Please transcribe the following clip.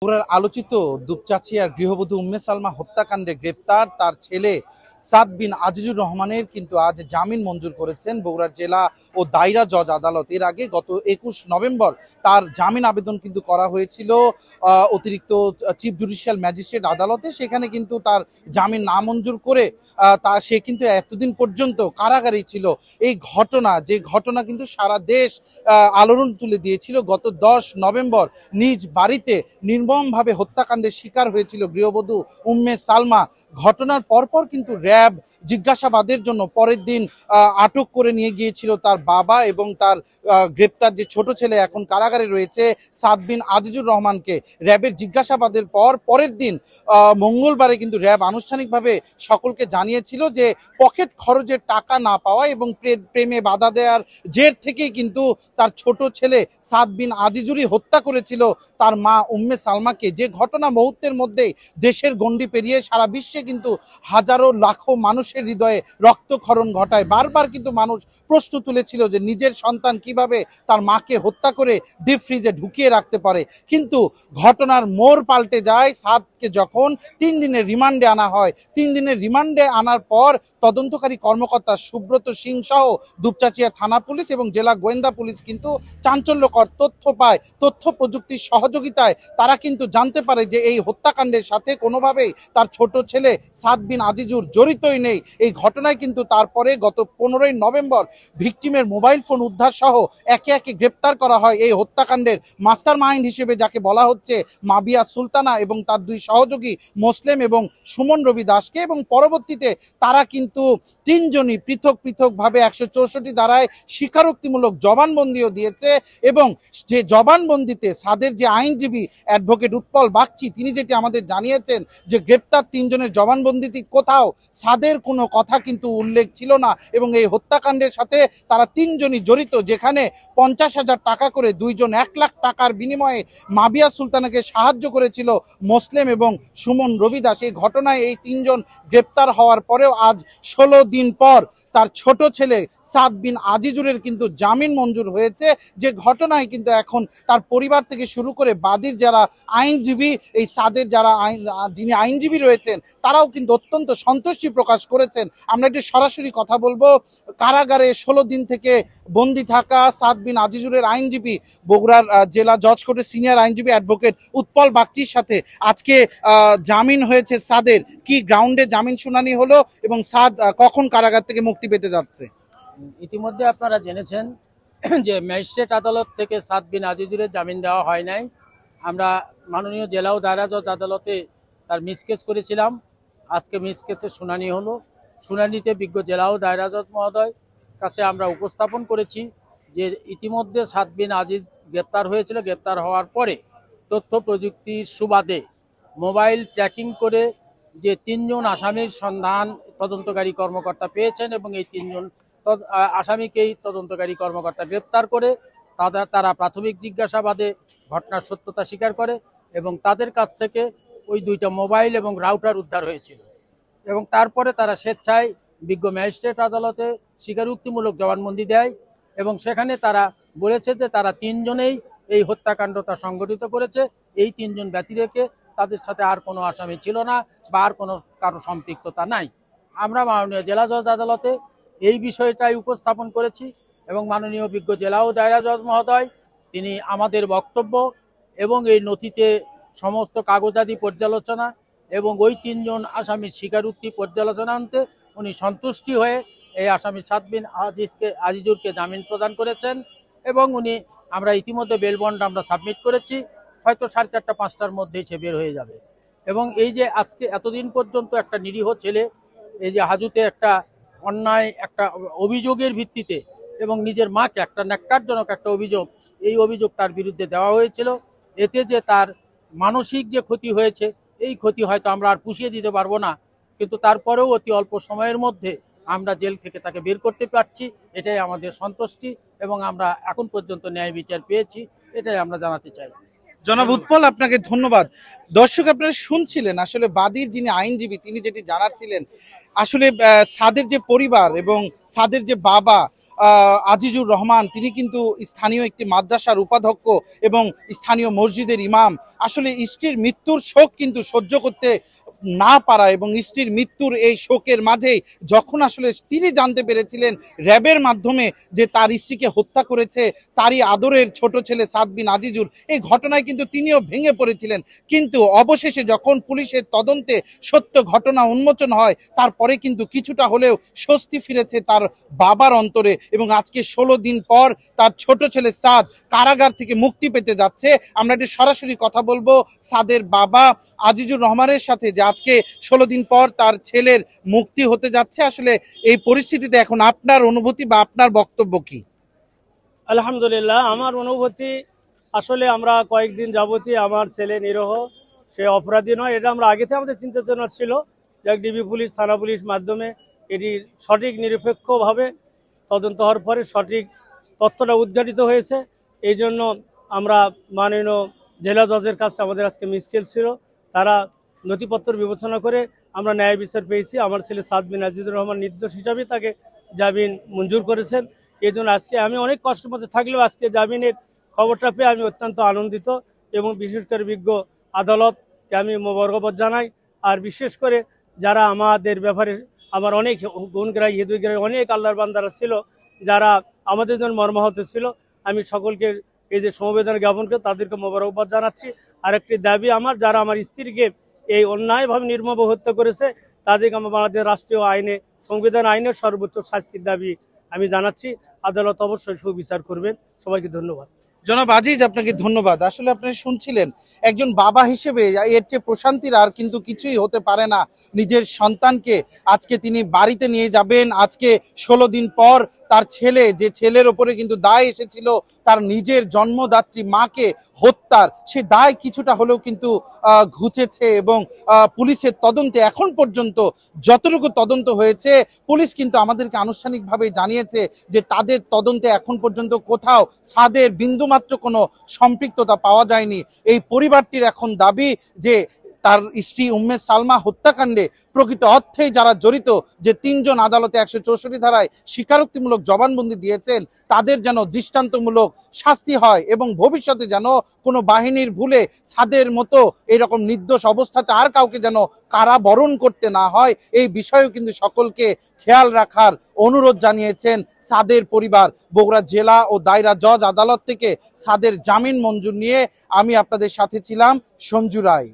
বগুড়ার আলোচিত দুপচাচিয়ার গৃহবধূ উম্মে সালমা হত্যাকাণ্ডে গ্রেপ্তার তার ছেলে সাদ বিন আজিজুর রহমানের কিন্তু আজ জামিন মঞ্জুর করেছেন বগুড়ার জেলা ও দায়রা জজ আদালত এর আগে গত একুশ নভেম্বর তার জামিন আবেদন কিন্তু করা হয়েছিল অতিরিক্ত চিফ জুডিশিয়াল ম্যাজিস্ট্রেট আদালতে সেখানে কিন্তু তার জামিন না মঞ্জুর করে তা সে কিন্তু এতদিন পর্যন্ত কারাগারেই ছিল এই ঘটনা যে ঘটনা কিন্তু সারা দেশ আলোড়ন তুলে দিয়েছিল গত দশ নভেম্বর নিজ বাড়িতে নির্মমভাবে হত্যাকাণ্ডের শিকার হয়েছিল গৃহবধূ উম্মে সালমা ঘটনার পরপর কিন্তু র্যাব র্যাব জিজ্ঞাসাবাদের জন্য পরের দিন আটক করে নিয়ে গিয়েছিল তার বাবা এবং তার গ্রেপ্তার যে ছোট ছেলে এখন কারাগারে রয়েছে সাদবিন আজিজুর রহমানকে র্যাবের জিজ্ঞাসাবাদের পর পরের দিন মঙ্গলবারে কিন্তু র্যাব আনুষ্ঠানিকভাবে সকলকে জানিয়েছিল যে পকেট খরচের টাকা না পাওয়া এবং প্রেমে বাধা দেওয়ার জের থেকেই কিন্তু তার ছোট ছেলে সাদবিন আজিজুরি হত্যা করেছিল তার মা উম্মে সালমাকে যে ঘটনা মুহূর্তের মধ্যে দেশের গণ্ডি পেরিয়ে সারা বিশ্বে কিন্তু হাজারো লাখ লাখো মানুষের হৃদয়ে রক্তক্ষরণ ঘটায় বারবার কিন্তু মানুষ প্রশ্ন তুলেছিল যে নিজের সন্তান কিভাবে তার মাকে হত্যা করে ডিপ ফ্রিজে ঢুকিয়ে রাখতে পারে কিন্তু ঘটনার মোড় পাল্টে যায় সাদকে যখন তিন দিনের রিমান্ডে আনা হয় তিন দিনের রিমান্ডে আনার পর তদন্তকারী কর্মকর্তা সুব্রত সিং সহ দুপচাচিয়া থানা পুলিশ এবং জেলা গোয়েন্দা পুলিশ কিন্তু চাঞ্চল্যকর তথ্য পায় তথ্য প্রযুক্তির সহযোগিতায় তারা কিন্তু জানতে পারে যে এই হত্যাকাণ্ডের সাথে কোনোভাবেই তার ছোট ছেলে সাদবিন আজিজুর জড়িতই নেই এই ঘটনায় কিন্তু তারপরে গত পনেরোই নভেম্বর ভিকটিমের মোবাইল ফোন উদ্ধার সহ একে একে গ্রেপ্তার করা হয় এই হত্যাকাণ্ডের মাস্টার মাইন্ড হিসেবে যাকে বলা হচ্ছে মাবিয়া সুলতানা এবং তার দুই সহযোগী মোসলেম এবং সুমন রবি দাসকে এবং পরবর্তীতে তারা কিন্তু তিনজনই পৃথক পৃথকভাবে একশো চৌষট্টি দ্বারায় স্বীকারোক্তিমূলক জবানবন্দিও দিয়েছে এবং যে জবানবন্দিতে সাদের যে আইনজীবী অ্যাডভোকেট উৎপল বাগচি তিনি যেটি আমাদের জানিয়েছেন যে গ্রেপ্তার তিনজনের জবানবন্দিটি কোথাও সাদের কোনো কথা কিন্তু উল্লেখ ছিল না এবং এই হত্যাকাণ্ডের সাথে তারা তিনজনই জড়িত যেখানে পঞ্চাশ হাজার টাকা করে দুইজন এক লাখ টাকার বিনিময়ে মাবিয়া সুলতানাকে সাহায্য করেছিল মুসলিম এবং সুমন রবিদাস এই ঘটনায় এই তিনজন গ্রেপ্তার হওয়ার পরেও আজ ষোলো দিন পর তার ছোট ছেলে সাদ বিন আজিজুরের কিন্তু জামিন মঞ্জুর হয়েছে যে ঘটনায় কিন্তু এখন তার পরিবার থেকে শুরু করে বাদীর যারা আইনজীবী এই সাদের যারা আইন যিনি আইনজীবী রয়েছেন তারাও কিন্তু অত্যন্ত সন্তুষ্ট সন্তুষ্টি প্রকাশ করেছেন আমরা একটি সরাসরি কথা বলবো কারাগারে ষোলো দিন থেকে বন্দি থাকা সাদ বিন আজিজুরের আইনজীবী বগুড়ার জেলা জজ কোর্টের সিনিয়র আইনজীবী অ্যাডভোকেট উৎপল বাগচির সাথে আজকে জামিন হয়েছে সাদের কি গ্রাউন্ডে জামিন শুনানি হলো এবং সাদ কখন কারাগার থেকে মুক্তি পেতে যাচ্ছে ইতিমধ্যে আপনারা জেনেছেন যে ম্যাজিস্ট্রেট আদালত থেকে সাদ বিন আজিজুরের জামিন দেওয়া হয় নাই আমরা মাননীয় জেলা ও দায়রা আদালতে তার মিসকেস করেছিলাম আজকে মিস কেসের শুনানি হলো শুনানিতে বিজ্ঞ জেলা ও মহোদয় কাছে আমরা উপস্থাপন করেছি যে ইতিমধ্যে সাতবিন আজিজ গ্রেপ্তার হয়েছিল গ্রেপ্তার হওয়ার পরে তথ্য প্রযুক্তির সুবাদে মোবাইল ট্র্যাকিং করে যে তিনজন আসামির সন্ধান তদন্তকারী কর্মকর্তা পেয়েছেন এবং এই তিনজন আসামিকেই তদন্তকারী কর্মকর্তা গ্রেপ্তার করে তারা প্রাথমিক জিজ্ঞাসাবাদে ঘটনার সত্যতা স্বীকার করে এবং তাদের কাছ থেকে ওই দুইটা মোবাইল এবং রাউটার উদ্ধার হয়েছিল এবং তারপরে তারা স্বেচ্ছায় বিজ্ঞ ম্যাজিস্ট্রেট আদালতে স্বীকারোক্তিমূলক জবানবন্দি দেয় এবং সেখানে তারা বলেছে যে তারা তিনজনেই এই হত্যাকাণ্ডটা সংগঠিত করেছে এই তিনজন ব্যতি রেখে তাদের সাথে আর কোনো আসামি ছিল না বা আর কোনো কারো সম্পৃক্ততা নাই আমরা মাননীয় জেলা জজ আদালতে এই বিষয়টাই উপস্থাপন করেছি এবং মাননীয় বিজ্ঞ জেলা ও দায়রা জজ মহোদয় তিনি আমাদের বক্তব্য এবং এই নথিতে সমস্ত কাগজাদি পর্যালোচনা এবং ওই তিনজন আসামির স্বীকারোক্তি পর্যালোচনা আনতে উনি সন্তুষ্টি হয়ে এই আসামি সাতবিন আজিজকে আজিজুরকে জামিন প্রদান করেছেন এবং উনি আমরা ইতিমধ্যে বেলবন্ড আমরা সাবমিট করেছি হয়তো সাড়ে চারটা পাঁচটার মধ্যেই সে বের হয়ে যাবে এবং এই যে আজকে এতদিন পর্যন্ত একটা নিরীহ ছেলে এই যে হাজুতে একটা অন্যায় একটা অভিযোগের ভিত্তিতে এবং নিজের মাকে একটা ন্যাক্কারজনক একটা অভিযোগ এই অভিযোগ তার বিরুদ্ধে দেওয়া হয়েছিল এতে যে তার মানসিক যে ক্ষতি হয়েছে এই ক্ষতি হয়তো আমরা আর পুষিয়ে দিতে পারবো না কিন্তু তারপরেও অতি অল্প সময়ের মধ্যে আমরা জেল থেকে তাকে বের করতে পারছি এটাই আমাদের সন্তুষ্টি এবং আমরা এখন পর্যন্ত ন্যায় বিচার পেয়েছি এটাই আমরা জানাতে চাই জনাব উৎপল আপনাকে ধন্যবাদ দর্শক আপনারা শুনছিলেন আসলে বাদীর যিনি আইনজীবী তিনি যেটি জানাচ্ছিলেন আসলে সাদের যে পরিবার এবং সাদের যে বাবা আজিজুর রহমান তিনি কিন্তু স্থানীয় একটি মাদ্রাসার উপাধ্যক্ষ এবং স্থানীয় মসজিদের ইমাম আসলে স্ত্রীর মৃত্যুর শোক কিন্তু সহ্য করতে না পারা এবং স্ত্রীর মৃত্যুর এই শোকের মাঝেই যখন আসলে তিনি জানতে পেরেছিলেন র্যাবের মাধ্যমে যে তার স্ত্রীকে হত্যা করেছে তারই আদরের ছোট ছেলে সাদবিন আজিজুর এই ঘটনায় কিন্তু তিনিও ভেঙে পড়েছিলেন কিন্তু অবশেষে যখন পুলিশের তদন্তে সত্য ঘটনা উন্মোচন হয় তারপরে কিন্তু কিছুটা হলেও স্বস্তি ফিরেছে তার বাবার অন্তরে এবং আজকে ষোলো দিন পর তার ছোট ছেলে সাদ কারাগার থেকে মুক্তি পেতে যাচ্ছে আমরা এটি সরাসরি কথা বলবো সাদের বাবা আজিজুর রহমানের সাথে যে আজকে ষোলো দিন পর তার ছেলের মুক্তি হতে যাচ্ছে আসলে এই পরিস্থিতিতে এখন আপনার অনুভূতি বা আপনার বক্তব্য কি আলহামদুলিল্লাহ আমার অনুভূতি আসলে আমরা কয়েকদিন যাবতীয় আমার ছেলে নিরহ সে অপরাধী নয় এটা আমরা আগে থেকে আমাদের চিন্তা চেতনা ছিল যে ডিবি পুলিশ থানা পুলিশ মাধ্যমে এটি সঠিক নিরপেক্ষভাবে তদন্ত হওয়ার পরে সঠিক তথ্যটা উদ্ঘাটিত হয়েছে এই জন্য আমরা মাননীয় জেলা জজের কাছে আমাদের আজকে মিসকেল ছিল তারা নথিপত্র বিবেচনা করে আমরা ন্যায় বিচার পেয়েছি আমার ছেলে সাদবিন আজিজুর রহমান নির্দোষ হিসাবে তাকে জামিন মঞ্জুর করেছেন এই আজকে আমি অনেক কষ্ট মধ্যে থাকলেও আজকে জামিনের খবরটা পেয়ে আমি অত্যন্ত আনন্দিত এবং বিশেষ করে বিজ্ঞ আদালতকে আমি বর্গবত জানাই আর বিশেষ করে যারা আমাদের ব্যাপারে আমার অনেক গুণগ্রাহী হিদুগ্রাহী অনেক আল্লাহর বান্দারা ছিল যারা আমাদের জন্য মর্মাহত ছিল আমি সকলকে এই যে সমবেদনা জ্ঞাপনকে তাদেরকে মোবারকবাদ জানাচ্ছি আর একটি দাবি আমার যারা আমার স্ত্রীকে এই অন্যায়ভাবে নির্মম হত্যা করেছে তাদেরকে বাংলাদেশের রাষ্ট্রীয় আইনে সংবিধান আইনের সর্বোচ্চ শাস্তির দাবি আমি জানাচ্ছি আদালত অবশ্যই সুবিচার করবেন সবাইকে ধন্যবাদ জনাব আজিজ আপনাকে ধন্যবাদ আসলে আপনি শুনছিলেন একজন বাবা হিসেবে এর চেয়ে প্রশান্তির আর কিন্তু কিছুই হতে পারে না নিজের সন্তানকে আজকে তিনি বাড়িতে নিয়ে যাবেন আজকে ষোলো দিন পর তার ছেলে যে ছেলের ওপরে কিন্তু দায় এসেছিল তার নিজের জন্মদাত্রী মাকে হত্যার সে দায় কিছুটা হলেও কিন্তু ঘুচেছে এবং পুলিশের তদন্তে এখন পর্যন্ত যতটুকু তদন্ত হয়েছে পুলিশ কিন্তু আমাদেরকে আনুষ্ঠানিকভাবে জানিয়েছে যে তাদের তদন্তে এখন পর্যন্ত কোথাও সাদের বিন্দুমাত্র কোনো সম্পৃক্ততা পাওয়া যায়নি এই পরিবারটির এখন দাবি যে তার স্ত্রী উম্মেদ সালমা হত্যাকাণ্ডে প্রকৃত অর্থেই যারা জড়িত যে তিনজন আদালতে একশো চৌষট্টি ধারায় স্বীকারোক্তিমূলক জবানবন্দি দিয়েছেন তাদের যেন দৃষ্টান্তমূলক শাস্তি হয় এবং ভবিষ্যতে যেন কোনো বাহিনীর ভুলে ছাদের মতো এরকম নির্দোষ অবস্থাতে আর কাউকে যেন কারাবরণ করতে না হয় এই বিষয়েও কিন্তু সকলকে খেয়াল রাখার অনুরোধ জানিয়েছেন সাদের পরিবার বগুড়া জেলা ও দায়রা জজ আদালত থেকে সাদের জামিন মঞ্জুর নিয়ে আমি আপনাদের সাথে ছিলাম সঞ্জু রায়